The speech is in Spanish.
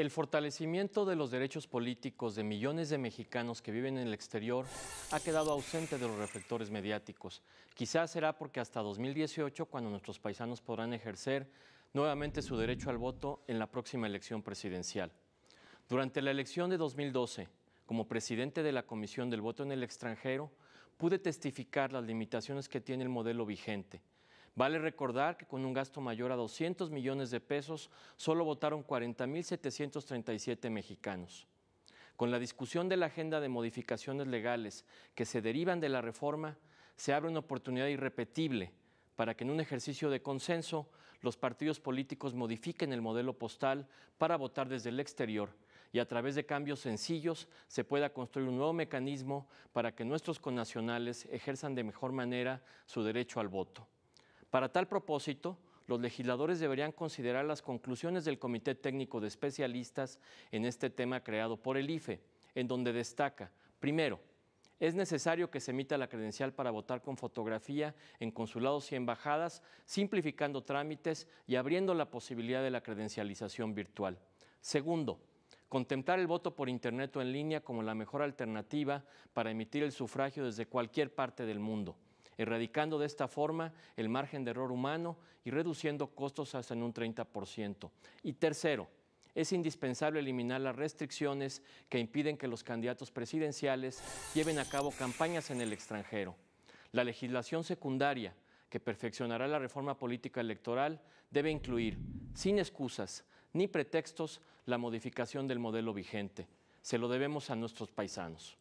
El fortalecimiento de los derechos políticos de millones de mexicanos que viven en el exterior ha quedado ausente de los reflectores mediáticos. Quizás será porque hasta 2018, cuando nuestros paisanos podrán ejercer nuevamente su derecho al voto en la próxima elección presidencial. Durante la elección de 2012, como presidente de la Comisión del Voto en el extranjero, pude testificar las limitaciones que tiene el modelo vigente Vale recordar que con un gasto mayor a 200 millones de pesos solo votaron 40.737 mexicanos. Con la discusión de la agenda de modificaciones legales que se derivan de la reforma, se abre una oportunidad irrepetible para que en un ejercicio de consenso los partidos políticos modifiquen el modelo postal para votar desde el exterior y a través de cambios sencillos se pueda construir un nuevo mecanismo para que nuestros connacionales ejerzan de mejor manera su derecho al voto. Para tal propósito, los legisladores deberían considerar las conclusiones del Comité Técnico de Especialistas en este tema creado por el IFE, en donde destaca, primero, es necesario que se emita la credencial para votar con fotografía en consulados y embajadas, simplificando trámites y abriendo la posibilidad de la credencialización virtual. Segundo, contemplar el voto por Internet o en línea como la mejor alternativa para emitir el sufragio desde cualquier parte del mundo erradicando de esta forma el margen de error humano y reduciendo costos hasta en un 30%. Y tercero, es indispensable eliminar las restricciones que impiden que los candidatos presidenciales lleven a cabo campañas en el extranjero. La legislación secundaria que perfeccionará la reforma política electoral debe incluir, sin excusas ni pretextos, la modificación del modelo vigente. Se lo debemos a nuestros paisanos.